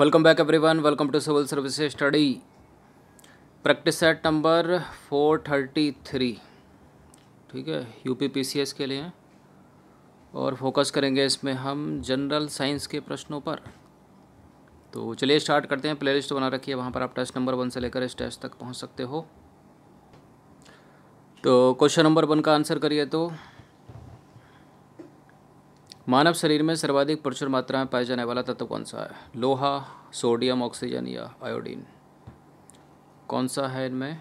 welcome back everyone welcome to civil service study practice set number three ठीक है S के लिए और फोकस करेंगे इसमें हम जनरल साइंस के प्रश्नों पर तो चलिए स्टार्ट करते हैं प्लेलिस्ट बना रखिए वहाँ पर आप टेस्ट नंबर वन से लेकर इस टेस्ट तक पहुँच सकते हो तो क्वेश्चन नंबर वन का आंसर करिए तो मानव शरीर में सर्वाधिक प्रचुर मात्रा में पाया जाने वाला तत्व कौन सा है लोहा सोडियम ऑक्सीजन या आयोडीन कौन सा है इनमें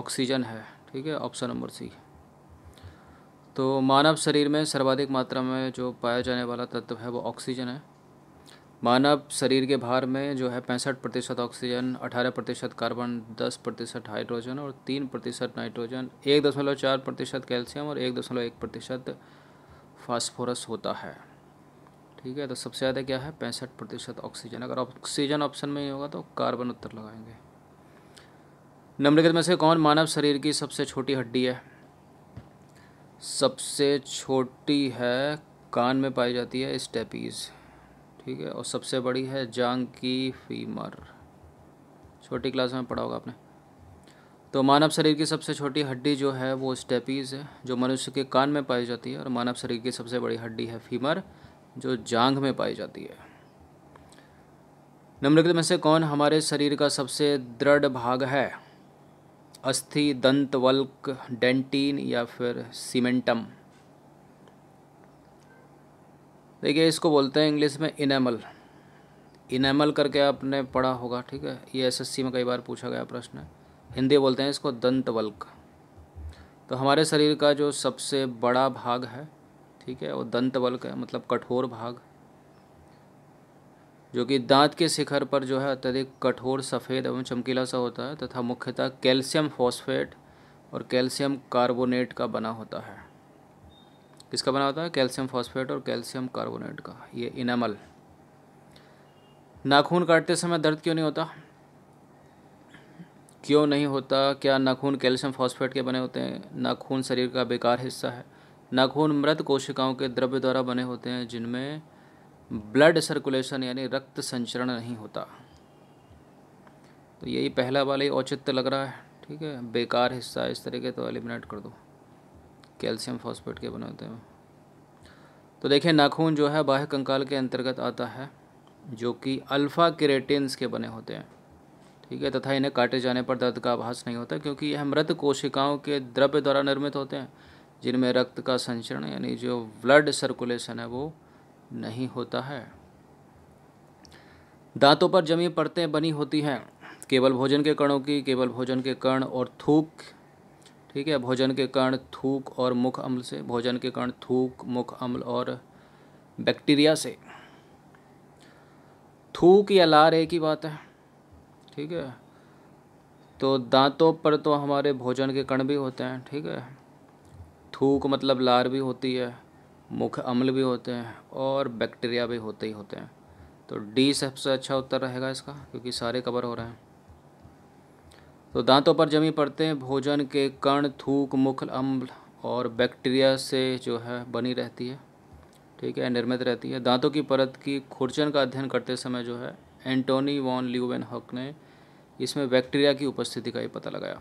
ऑक्सीजन है ठीक है ऑप्शन नंबर सी तो मानव शरीर में सर्वाधिक मात्रा में जो पाया जाने वाला तत्व है वो ऑक्सीजन है मानव शरीर के भार में जो है पैंसठ प्रतिशत ऑक्सीजन अठारह प्रतिशत कार्बन दस प्रतिशत हाइड्रोजन और तीन प्रतिशत नाइट्रोजन एक दशमलव चार प्रतिशत कैल्शियम और एक दशमलव एक प्रतिशत फास्फोरस होता है ठीक है तो सबसे ज़्यादा क्या है पैंसठ प्रतिशत ऑक्सीजन अगर ऑक्सीजन ऑप्शन में ही होगा तो कार्बन उत्तर लगाएंगे निम्नलिखित में से कौन मानव शरीर की सबसे छोटी हड्डी है सबसे छोटी है कान में पाई जाती है स्टेपीज़ ठीक है और सबसे बड़ी है जांग की फीमर छोटी क्लास में पढ़ा होगा आपने तो मानव शरीर की सबसे छोटी हड्डी जो है वो स्टेपीज़ है जो मनुष्य के कान में पाई जाती है और मानव शरीर की सबसे बड़ी हड्डी है फीमर जो जांघ में पाई जाती है निम्नलिखित में से कौन हमारे शरीर का सबसे दृढ़ भाग है अस्थि दंत वल्क डेंटीन या फिर सीमेंटम देखिए इसको बोलते हैं इंग्लिश में इनेमल इनेमल करके आपने पढ़ा होगा ठीक है ये एसएससी में कई बार पूछा गया प्रश्न है हिंदी बोलते हैं इसको दंत तो हमारे शरीर का जो सबसे बड़ा भाग है ठीक है वो दंत है मतलब कठोर भाग जो कि दांत के शिखर पर जो है अत्यधिक कठोर सफ़ेद एवं चमकीला सा होता है तथा मुख्यतः कैल्शियम फॉस्फेट और कैल्शियम कार्बोनेट का बना होता है किसका बना होता है कैल्शियम फॉस्फेट और कैल्शियम कार्बोनेट का ये इनामल नाखून काटते समय दर्द क्यों नहीं होता क्यों नहीं होता क्या नाखून कैल्शियम फॉस्फेट के बने होते हैं नाखून शरीर का बेकार हिस्सा है नाखून मृत कोशिकाओं के द्रव्य द्वारा बने होते हैं जिनमें ब्लड सर्कुलेशन यानी रक्त संचरण नहीं होता तो यही पहला वाला ही औचित्य लग रहा है ठीक है बेकार हिस्सा इस तरीके तो एलिमिनेट कर दो कैल्शियम फॉस्फेट के बने होते हैं तो देखिए नाखून जो है बाह्य कंकाल के अंतर्गत आता है जो कि अल्फ़ा केरेटिन्स के बने होते हैं ठीक है तथा इन्हें काटे जाने पर दर्द का आभास नहीं होता क्योंकि यह मृत कोशिकाओं के द्रव्य द्वारा निर्मित होते हैं जिनमें रक्त का संचरण यानी जो ब्लड सर्कुलेशन है वो नहीं होता है दांतों पर जमी परतें बनी होती हैं केवल भोजन के कणों की केवल भोजन के कण और थूक ठीक है भोजन के कण थूक और मुख अम्ल से भोजन के कण थूक मुख अम्ल और बैक्टीरिया से थूक या लार एक ही बात है ठीक है तो दांतों पर तो हमारे भोजन के कण भी होते हैं ठीक है थूक मतलब लार भी होती है मुख अम्ल भी होते हैं और बैक्टीरिया भी होते ही होते हैं तो डी सबसे अच्छा उत्तर रहेगा इसका क्योंकि सारे कवर हो रहे हैं तो दांतों पर जमी पड़ते हैं भोजन के कण थूक मुख अम्ल और बैक्टीरिया से जो है बनी रहती है ठीक है निर्मित रहती है दांतों की परत की खुरचन का अध्ययन करते समय जो है एंटोनी वॉन ल्यूवेन हक ने इसमें बैक्टीरिया की उपस्थिति का ये पता लगाया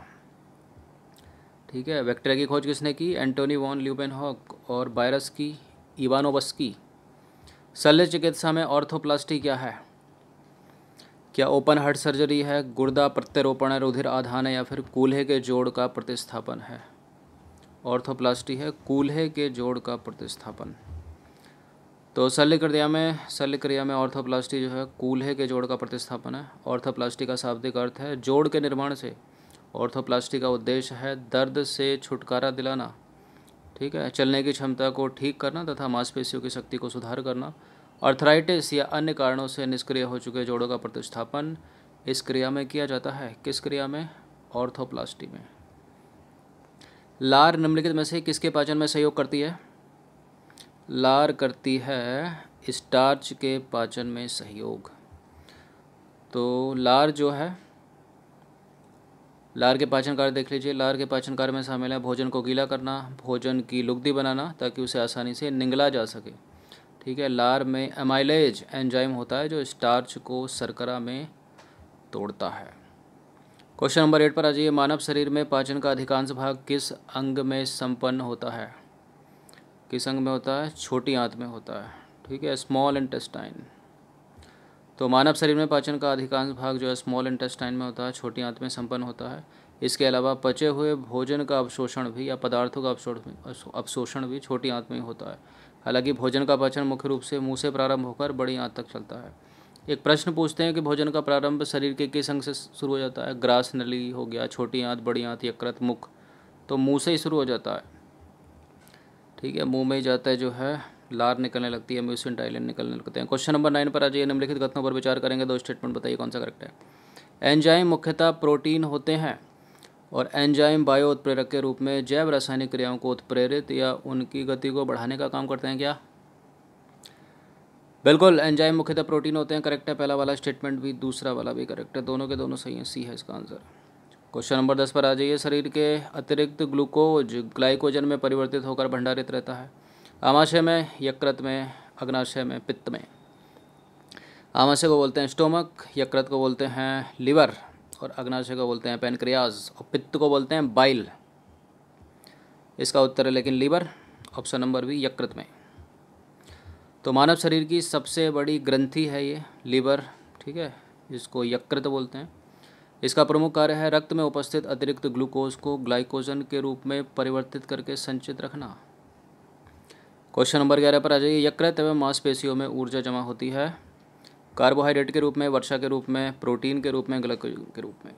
ठीक है बैक्टीरिया की खोज किसने की एंटोनी वॉन ल्यूबेनहॉक और वायरस की इवानोवस्की शल्य चिकित्सा में ऑर्थोप्लास्टी क्या है क्या ओपन हार्ट सर्जरी है गुर्दा प्रत्यारोपण है रुधिर आधान है या फिर कूल्हे के जोड़ का प्रतिस्थापन है ऑर्थोप्लास्टी है कूल्हे के जोड़ का प्रतिस्थापन तो शल्यक्रिया क्रिया में शल्यक्रिया क्रिया में ऑर्थोप्लास्टी जो है कूल्हे के जोड़ का प्रतिस्थापन है ऑर्थोप्लास्टी का शाब्दिक अर्थ है जोड़ के निर्माण से ऑर्थोप्लास्टी का उद्देश्य है दर्द से छुटकारा दिलाना ठीक है चलने की क्षमता को ठीक करना तथा मांसपेशियों की शक्ति को सुधार करना अर्थराइटिस या अन्य कारणों से निष्क्रिय हो चुके जोड़ों का प्रतिस्थापन इस क्रिया में किया जाता है किस क्रिया में ऑर्थोप्लास्टी में लार निम्नलिखित में से किसके पाचन में सहयोग करती है लार करती है स्टार्च के पाचन में सहयोग तो लार जो है लार के पाचन कार्य देख लीजिए लार के पाचन कार्य में शामिल है भोजन को गीला करना भोजन की लुगदी बनाना ताकि उसे आसानी से निगला जा सके ठीक है लार में एमाइलेज एंजाइम होता है जो स्टार्च को सरकरा में तोड़ता है क्वेश्चन नंबर एट पर आ जाइए मानव शरीर में पाचन का अधिकांश भाग किस अंग में संपन्न होता है किस अंग में होता है छोटी आंत में होता है ठीक है स्मॉल इंटेस्टाइन तो मानव शरीर में पाचन का अधिकांश भाग जो है स्मॉल इंटेस्टाइन में होता है छोटी आंत में संपन्न होता है इसके अलावा पचे हुए भोजन का अवशोषण भी या पदार्थों का अवशोषण भी छोटी आंत में होता है हालांकि भोजन का पाचन मुख्य रूप से मुंह से प्रारंभ होकर बड़ी आंत तक चलता है एक प्रश्न पूछते हैं कि भोजन का प्रारंभ शरीर के किस अंग से शुरू हो जाता है ग्रास नली हो गया छोटी आंत बड़ी आंत यकृत मुख तो मुँह से ही शुरू हो जाता है ठीक है मुंह में जाता है जो है लार निकलने लगती है म्यूसिन टाइलिन निकलने लगते हैं क्वेश्चन नंबर नाइन पर आ जाइए निम्नलिखित कथनों पर विचार करेंगे दो स्टेटमेंट बताइए कौन सा करेक्ट है एंजाइम मुख्यतः प्रोटीन होते हैं और एंजाइम बायो उत्प्रेरक के रूप में जैव रासायनिक क्रियाओं को उत्प्रेरित या उनकी गति को बढ़ाने का काम करते हैं क्या बिल्कुल एंजाइम मुख्यतः प्रोटीन होते हैं करेक्ट है पहला वाला स्टेटमेंट भी दूसरा वाला भी करेक्ट है दोनों के दोनों सही है सी है इसका आंसर क्वेश्चन नंबर दस पर आ जाइए शरीर के अतिरिक्त ग्लूकोज ग्लाइकोजन में परिवर्तित होकर भंडारित रहता है आमाशय में यकृत में अग्नाशय में पित्त में आमाशय को बोलते हैं स्टोमक यकृत को बोलते हैं लिवर और अग्नाशय को बोलते हैं पेनक्रियाज और पित्त को बोलते हैं बाइल इसका उत्तर है लेकिन लीवर ऑप्शन नंबर भी यकृत में तो मानव शरीर की सबसे बड़ी ग्रंथि है ये लीवर ठीक है जिसको यकृत बोलते हैं इसका प्रमुख कार्य है रक्त में उपस्थित अतिरिक्त ग्लूकोज को ग्लाइकोजन के रूप में परिवर्तित करके संचित रखना क्वेश्चन नंबर ग्यारह पर आ जाइए यकृत एवं मांसपेशियों में ऊर्जा जमा होती है कार्बोहाइड्रेट के रूप में वर्षा के रूप में प्रोटीन के रूप में ग्लाइकोजन के रूप में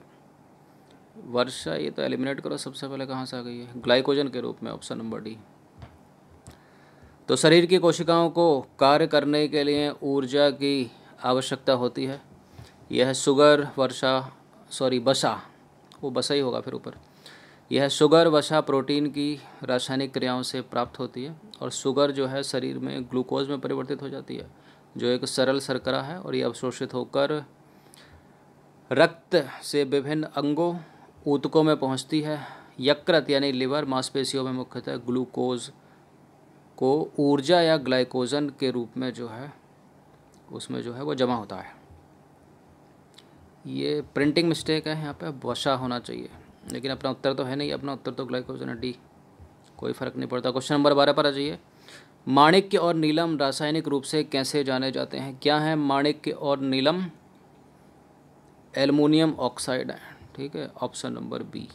वर्षा ये तो एलिमिनेट करो सबसे पहले कहाँ से आ गई है ग्लाइकोजन के रूप में ऑप्शन नंबर डी तो शरीर की कोशिकाओं को कार्य करने के लिए ऊर्जा की आवश्यकता होती है यह शुगर वर्षा सॉरी बसा वो बसा ही होगा फिर ऊपर यह शुगर वसा प्रोटीन की रासायनिक क्रियाओं से प्राप्त होती है और शुगर जो है शरीर में ग्लूकोज में परिवर्तित हो जाती है जो एक सरल सरकरा है और ये अवशोषित होकर रक्त से विभिन्न अंगों ऊतकों में पहुंचती है यकृत यानी लिवर मांसपेशियों में मुख्यतः ग्लूकोज को ऊर्जा या ग्लाइकोजन के रूप में जो है उसमें जो है वो जमा होता है ये प्रिंटिंग मिस्टेक है यहाँ पे वशा होना चाहिए लेकिन अपना उत्तर तो है नहीं अपना उत्तर तो ग्लाइकोजन डी कोई फ़र्क नहीं पड़ता क्वेश्चन नंबर बारह पर आ जाइए माणिक्य और नीलम रासायनिक रूप से कैसे जाने जाते हैं क्या है माणिक्य और नीलम एलमोनियम ऑक्साइड है ठीक है ऑप्शन नंबर बी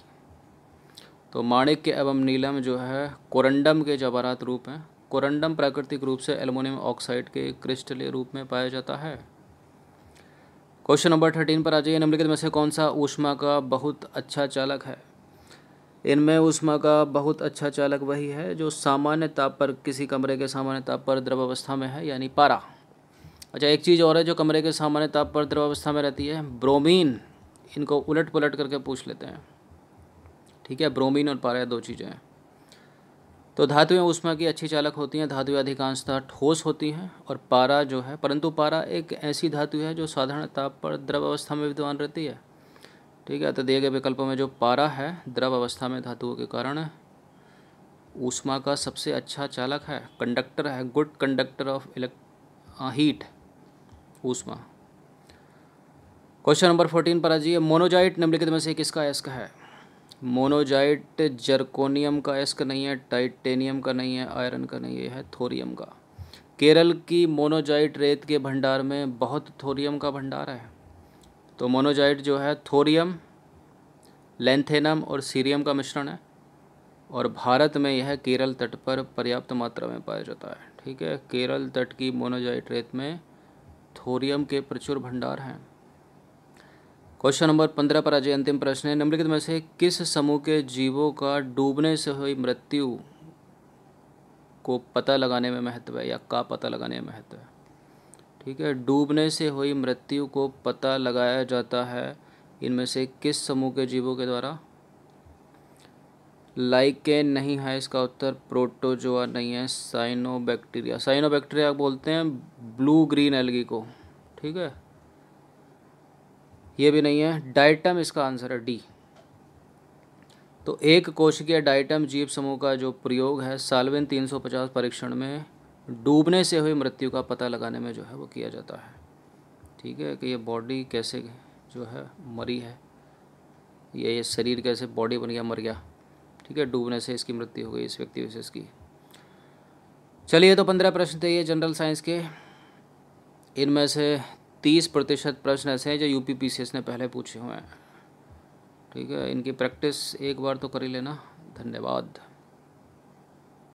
तो माणिक्य एवं नीलम जो है कोरंडम के जवारात रूप हैं कोरंडम प्राकृतिक रूप से एलमोनियम ऑक्साइड के क्रिस्टलीय रूप में पाया जाता है क्वेश्चन नंबर थर्टीन पर आ जाइए निम्नलिखित में से कौन सा ऊष्मा का बहुत अच्छा चालक है इनमें ऊष्मा का बहुत अच्छा चालक वही है जो सामान्य ताप पर किसी कमरे के सामान्य ताप पर द्रवावस्था में है यानी पारा अच्छा एक चीज़ और है जो कमरे के सामान्य ताप पर द्रवावस्था में रहती है ब्रोमीन इनको उलट पुलट करके पूछ लेते हैं ठीक है ब्रोमीन और पारा दो चीज़ें हैं तो धातुएं ऊष्मा की अच्छी चालक होती हैं धातुएं अधिकांशतः ठोस होती हैं और पारा जो है परंतु पारा एक ऐसी धातु है जो साधारण ताप पर द्रव अवस्था में विद्यमान रहती है ठीक है तो दिए गए विकल्पों में जो पारा है द्रव अवस्था में धातुओं के कारण ऊष्मा का सबसे अच्छा चालक है कंडक्टर है good conductor of elect heat ऊष्मा क्वेश्चन नंबर फोर्टीन पर आ जाइए मोनोजाइट निम्नलिखित में से किसका एस्क है मोनोजाइट जर्कोनियम का एस्क नहीं है टाइटेनियम का नहीं है आयरन का नहीं है थोरियम का केरल की मोनोजाइट रेत के भंडार में बहुत थोरियम का भंडार है तो मोनोजाइट जो है थोरियम लेंथेनम और सीरियम का मिश्रण है और भारत में यह केरल तट पर पर्याप्त मात्रा में पाया जाता है ठीक है केरल तट की मोनोजाइट रेत में थोरियम के प्रचुर भंडार हैं क्वेश्चन नंबर पंद्रह पर आज अंतिम प्रश्न है निम्नलिखित में से किस समूह के जीवों का डूबने से हुई मृत्यु को पता लगाने में महत्व है या का पता लगाने में महत्व है ठीक है डूबने से हुई मृत्यु को पता लगाया जाता है इनमें से किस समूह के जीवों के द्वारा लाइकेन नहीं है इसका उत्तर प्रोटोजोआ नहीं है साइनोबैक्टीरिया साइनोबैक्टीरिया बोलते हैं ब्लू ग्रीन एलगी को ठीक है ये भी नहीं है डाइटम इसका आंसर है डी तो एक कोशिकीय डाइटम जीव समूह का जो प्रयोग है सालविन 350 परीक्षण में डूबने से हुई मृत्यु का पता लगाने में जो है वो किया जाता है ठीक है कि ये बॉडी कैसे जो है मरी है ये ये शरीर कैसे बॉडी बन गया मर गया ठीक है डूबने से इसकी मृत्यु हो गई इस व्यक्ति विशेष की चलिए तो पंद्रह प्रश्न थे ये जनरल साइंस के इनमें से तीस प्रतिशत प्रश्न ऐसे हैं जो यू पी ने पहले पूछे हुए हैं ठीक है इनकी प्रैक्टिस एक बार तो कर ही लेना धन्यवाद